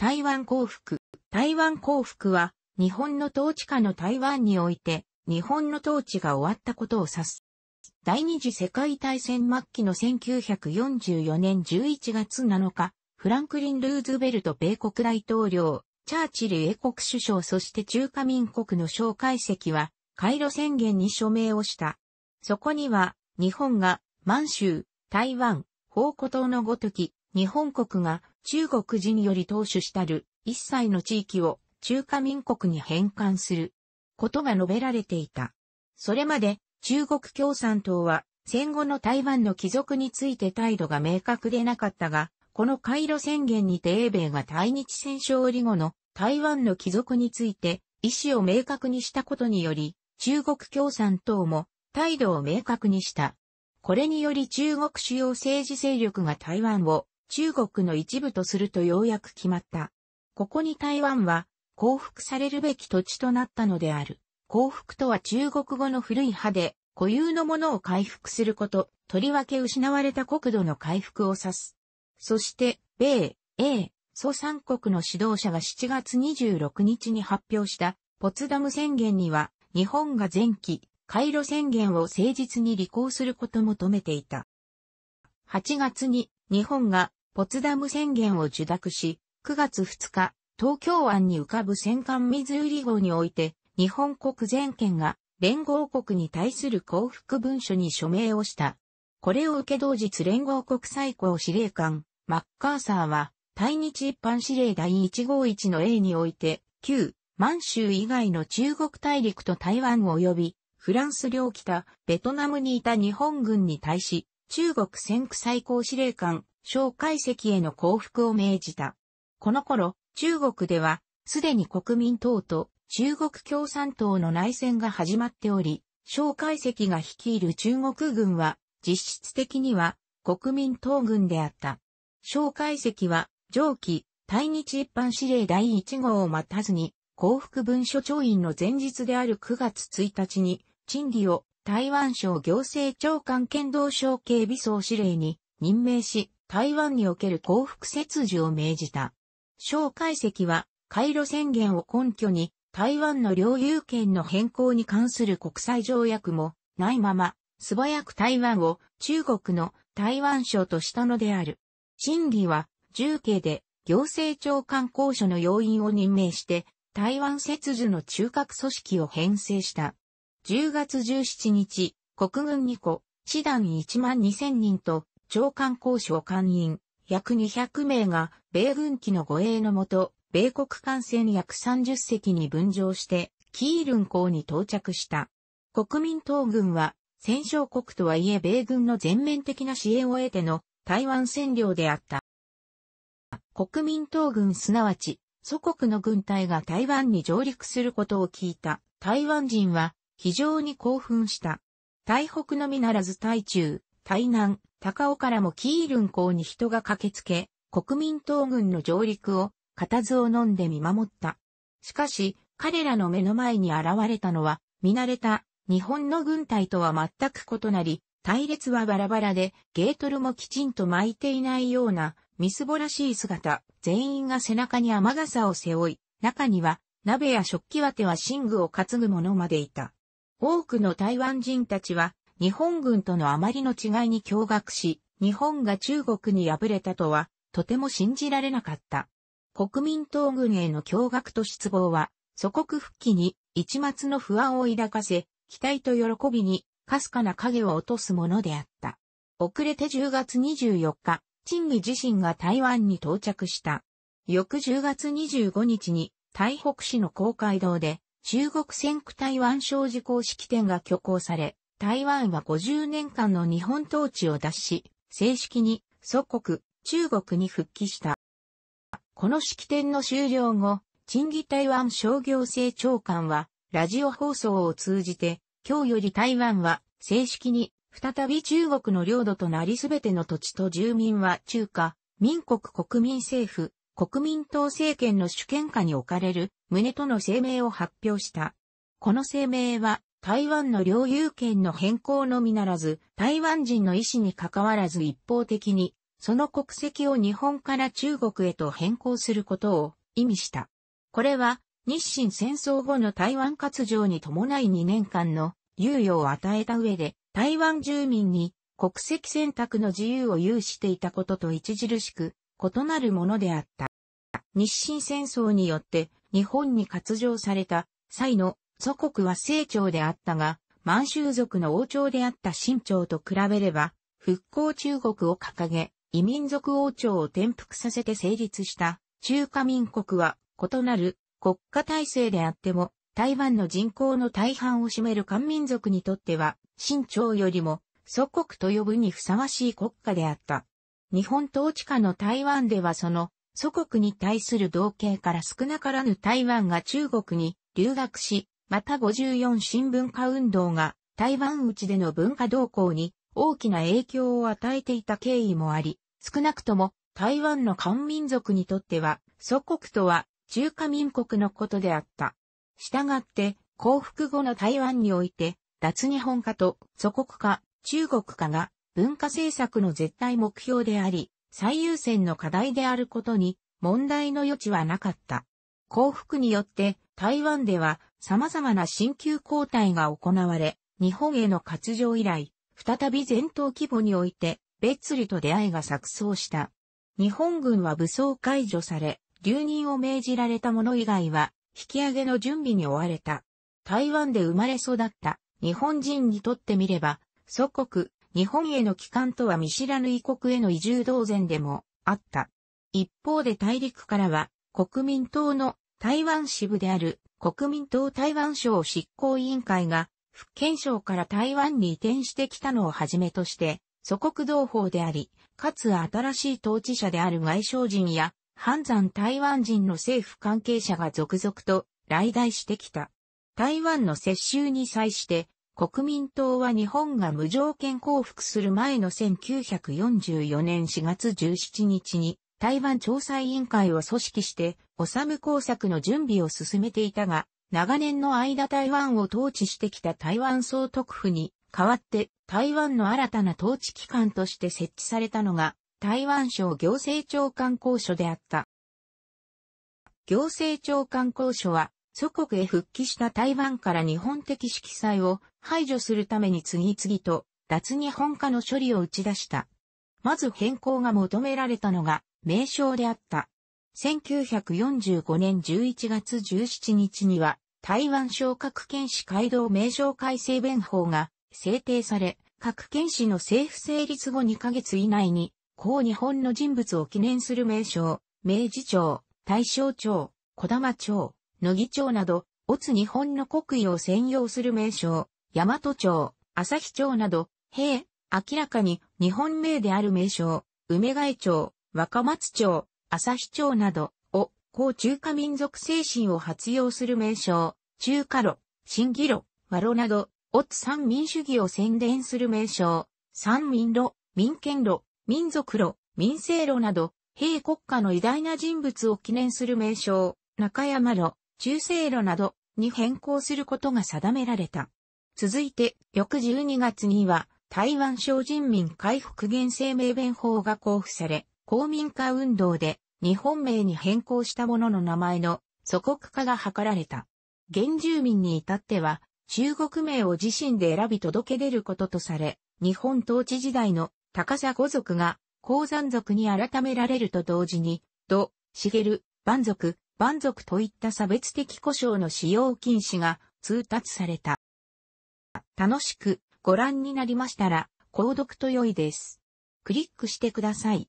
台湾幸福。台湾幸福は、日本の統治下の台湾において、日本の統治が終わったことを指す。第二次世界大戦末期の1944年11月7日、フランクリン・ルーズベルト米国大統領、チャーチル英国首相そして中華民国の蒋介石は、カイロ宣言に署名をした。そこには、日本が、満州、台湾、宝庫島のごとき、日本国が中国人より当主したる一切の地域を中華民国に返還することが述べられていた。それまで中国共産党は戦後の台湾の帰属について態度が明確でなかったが、この回路宣言にて英米が対日戦勝利後の台湾の帰属について意思を明確にしたことにより、中国共産党も態度を明確にした。これにより中国主要政治勢力が台湾を中国の一部とするとようやく決まった。ここに台湾は、降伏されるべき土地となったのである。降伏とは中国語の古い派で、固有のものを回復すること、とりわけ失われた国土の回復を指す。そして、米、英、蘇三国の指導者が7月26日に発表した、ポツダム宣言には、日本が前期、回路宣言を誠実に履行することも求めていた。8月に、日本がポツダム宣言を受諾し、9月2日、東京湾に浮かぶ戦艦ミズーリ号において、日本国全権が連合国に対する降伏文書に署名をした。これを受け同日連合国最高司令官、マッカーサーは、対日一般司令第151の A において、旧、満州以外の中国大陸と台湾及び、フランス領北、ベトナムにいた日本軍に対し、中国戦区最高司令官蒋介石への降伏を命じた。この頃、中国では、すでに国民党と中国共産党の内戦が始まっており、蒋介石が率いる中国軍は、実質的には国民党軍であった。蒋介石は、上記、対日一般指令第1号を待たずに、幸福文書調印の前日である9月1日に、陳理を台湾省行政長官兼道省警備総司令に任命し、台湾における幸福切除を命じた。蒋介石は、回路宣言を根拠に、台湾の領有権の変更に関する国際条約もないまま、素早く台湾を中国の台湾省としたのである。審議は、重慶で行政長官公所の要員を任命して、台湾設除の中核組織を編成した。10月17日、国軍2個、師団1万2000人と長官交渉官員、約200名が、米軍機の護衛のもと、米国艦船約30隻に分乗して、キールン港に到着した。国民党軍は、戦勝国とはいえ米軍の全面的な支援を得ての台湾占領であった。国民党軍すなわち、祖国の軍隊が台湾に上陸することを聞いた台湾人は非常に興奮した。台北のみならず台中、台南、高尾からもキールン港に人が駆けつけ、国民党軍の上陸を、固唾を飲んで見守った。しかし、彼らの目の前に現れたのは、見慣れた、日本の軍隊とは全く異なり、隊列はバラバラで、ゲートルもきちんと巻いていないような、みすぼらしい姿、全員が背中に雨傘を背負い、中には、鍋や食器わては寝具を担ぐ者までいた。多くの台湾人たちは、日本軍とのあまりの違いに驚愕し、日本が中国に敗れたとは、とても信じられなかった。国民党軍への驚愕と失望は、祖国復帰に一末の不安を抱かせ、期待と喜びに、かすかな影を落とすものであった。遅れて10月24日、陳義自身が台湾に到着した。翌10月25日に、台北市の公会堂で、中国戦区台湾小事公式典が挙行され、台湾は50年間の日本統治を脱し、正式に祖国、中国に復帰した。この式典の終了後、陳義台湾商業成長官は、ラジオ放送を通じて、今日より台湾は正式に再び中国の領土となりすべての土地と住民は中華、民国国民政府、国民党政権の主権下に置かれる旨との声明を発表した。この声明は台湾の領有権の変更のみならず、台湾人の意思に関わらず一方的に、その国籍を日本から中国へと変更することを意味した。これは、日清戦争後の台湾割譲に伴い2年間の猶予を与えた上で、台湾住民に国籍選択の自由を有していたことと著しく異なるものであった。日清戦争によって日本に割譲された際の祖国は清朝であったが、満州族の王朝であった清朝と比べれば、復興中国を掲げ、異民族王朝を転覆させて成立した中華民国は異なる国家体制であっても、台湾の人口の大半を占める漢民族にとっては、清朝よりも祖国と呼ぶにふさわしい国家であった。日本統治下の台湾ではその祖国に対する同型から少なからぬ台湾が中国に留学し、また54新文化運動が台湾内での文化動向に大きな影響を与えていた経緯もあり、少なくとも台湾の漢民族にとっては祖国とは中華民国のことであった。したがって降伏後の台湾において脱日本化と祖国化、中国化が文化政策の絶対目標であり、最優先の課題であることに問題の余地はなかった。降伏によって台湾では様々な新旧交代が行われ、日本への割譲以来、再び全島規模において、別里と出会いが錯綜した。日本軍は武装解除され、留任を命じられた者以外は、引き上げの準備に追われた。台湾で生まれ育った日本人にとってみれば、祖国、日本への帰還とは見知らぬ異国への移住同然でもあった。一方で大陸からは、国民党の台湾支部である国民党台湾省執行委員会が、福建省から台湾に移転してきたのをはじめとして、祖国同胞であり、かつ新しい統治者である外省人や、半山台湾人の政府関係者が続々と来台してきた。台湾の接収に際して、国民党は日本が無条件降伏する前の1944年4月17日に、台湾調査委員会を組織して、オサム工作の準備を進めていたが、長年の間台湾を統治してきた台湾総督府に代わって台湾の新たな統治機関として設置されたのが台湾省行政長官公署であった。行政長官公署は祖国へ復帰した台湾から日本的色彩を排除するために次々と脱日本化の処理を打ち出した。まず変更が求められたのが名称であった。1945年11月17日には、台湾省各県市街道名称改正弁法が制定され、各県市の政府成立後2ヶ月以内に、高日本の人物を記念する名称、明治町、大正町、小玉町、野木町など、おつ日本の国威を専用する名称、大和町、朝日町など、平、明らかに日本名である名称、梅貝町、若松町、朝日町などを、高中華民族精神を発揚する名称、中華路、新義路、和路など、オツ三民主義を宣伝する名称、三民路、民権路、民族路、民生路など、平国家の偉大な人物を記念する名称、中山路、中世路などに変更することが定められた。続いて、翌12月には、台湾省人民回復原生命弁法が交付され、公民化運動で日本名に変更した者の名前の祖国化が図られた。原住民に至っては中国名を自身で選び届け出ることとされ、日本統治時代の高砂五族が鉱山族に改められると同時に、土、茂、蛮族、蛮族といった差別的故障の使用禁止が通達された。楽しくご覧になりましたら、購読と良いです。クリックしてください。